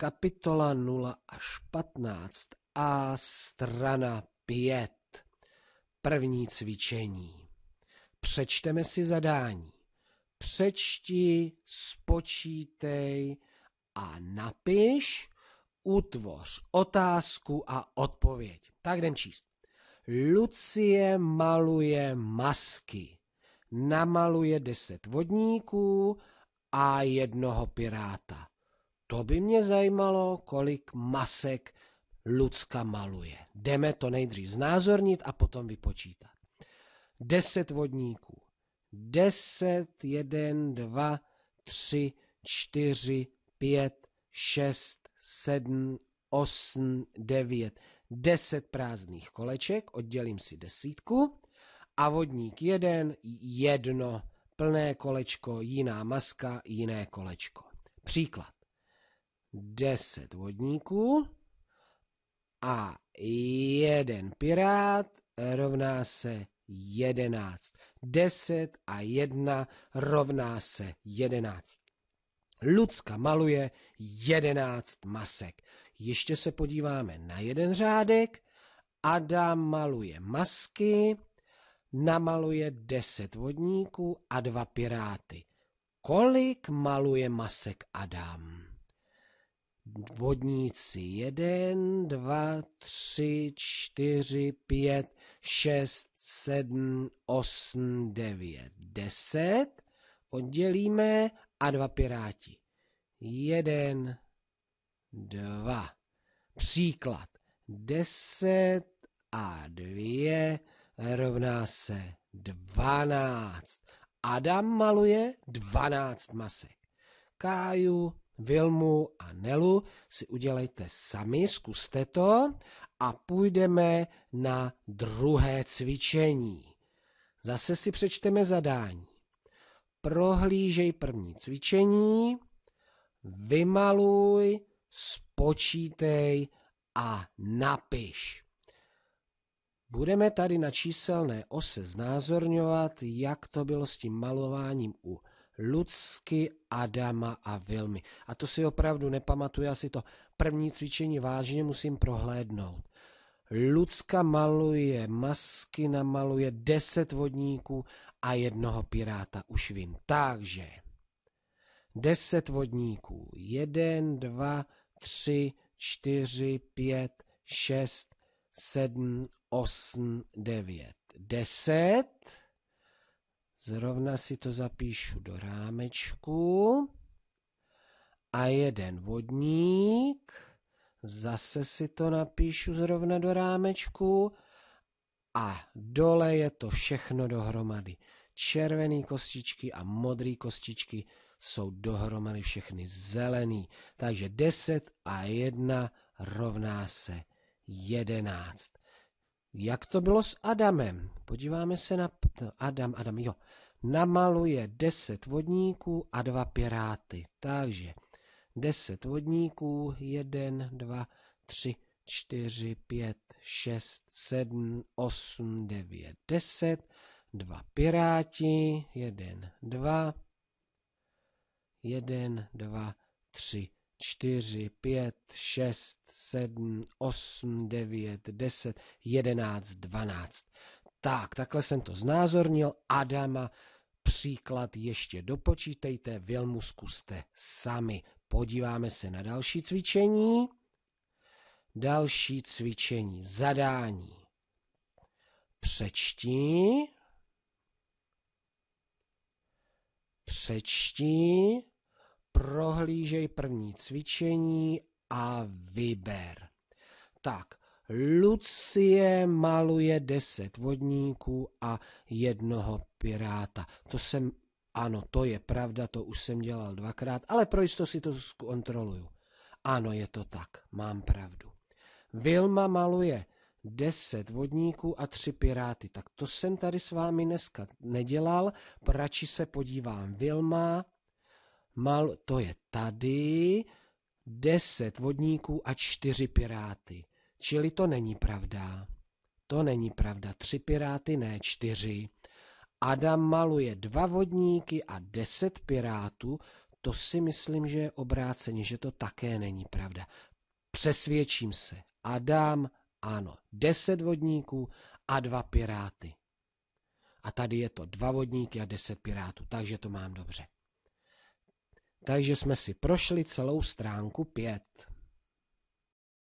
kapitola 0 až 15 a strana 5. První cvičení. Přečteme si zadání. Přečti, spočítej a napiš, utvoř otázku a odpověď. Tak jdem číst. Lucie maluje masky. Namaluje deset vodníků a jednoho piráta to by mě zajímalo, kolik masek Lucka maluje. Jdeme to nejdřív znázornit a potom vypočítat. 10 vodníků. 10, 1, 2, 3, 4, 5, 6, 7, 8, 9, 10 prázdných koleček, oddělím si desítku a vodník 1, jedno plné kolečko, jiná maska, jiné kolečko. Příklad. 10 vodníků a jeden pirát rovná se 11. 10 a 1 rovná se 11. Lucka maluje 11 masek. Ještě se podíváme na jeden řádek. Adam maluje masky, namaluje 10 vodníků a dva piráty. Kolik maluje masek Adam? vodníci. Jeden, dva, tři, čtyři, pět, šest, sedm, osm, devět, deset. Oddělíme a dva piráti. Jeden, dva. Příklad. Deset a dvě rovná se dvanáct. Adam maluje dvanáct masek. Káju Vilmu a Nelu si udělejte sami, zkuste to a půjdeme na druhé cvičení. Zase si přečteme zadání. Prohlížej první cvičení, vymaluj, spočítej a napiš. Budeme tady na číselné ose znázorňovat, jak to bylo s tím malováním u Lucky, Adama a Vilmy. A to si opravdu nepamatuju, asi to první cvičení vážně musím prohlédnout. Lucka maluje masky, namaluje deset vodníků a jednoho piráta, už vím. Takže deset vodníků. Jeden, dva, tři, čtyři, pět, šest, sedm, osm, devět. Deset. Zrovna si to zapíšu do rámečku. A jeden vodník. Zase si to napíšu zrovna do rámečku. A dole je to všechno dohromady. Červený kostičky a modrý kostičky jsou dohromady všechny zelený. Takže 10 a 1 rovná se 11. Jak to bylo s Adamem? Podíváme se na Adam, Adam, jo. Namaluje deset vodníků a dva piráty. Takže deset vodníků, jeden, dva, tři, čtyři, pět, šest, sedm, osm, devět, deset, dva piráti, jeden dva jeden dva tři čtyři, pět, šest, sedm, osm, devět, deset, jedenáct, dvanáct. Tak, takhle jsem to znázornil. Adama příklad ještě dopočítejte, Vilmu zkuste sami. Podíváme se na další cvičení. Další cvičení, zadání. Přečti. Přečti prohlížej první cvičení a vyber. Tak, Lucie maluje deset vodníků a jednoho piráta. To jsem, ano, to je pravda, to už jsem dělal dvakrát, ale pro jisto si to zkontroluju. Ano, je to tak, mám pravdu. Vilma maluje deset vodníků a tři piráty. Tak to jsem tady s vámi dneska nedělal, radši se podívám. Vilma, Mal, to je tady, deset vodníků a čtyři piráty. Čili to není pravda. To není pravda. Tři piráty, ne čtyři. Adam maluje dva vodníky a deset pirátů. To si myslím, že je obráceně, že to také není pravda. Přesvědčím se. Adam, ano, deset vodníků a dva piráty. A tady je to dva vodníky a deset pirátů, takže to mám dobře. Takže jsme si prošli celou stránku 5.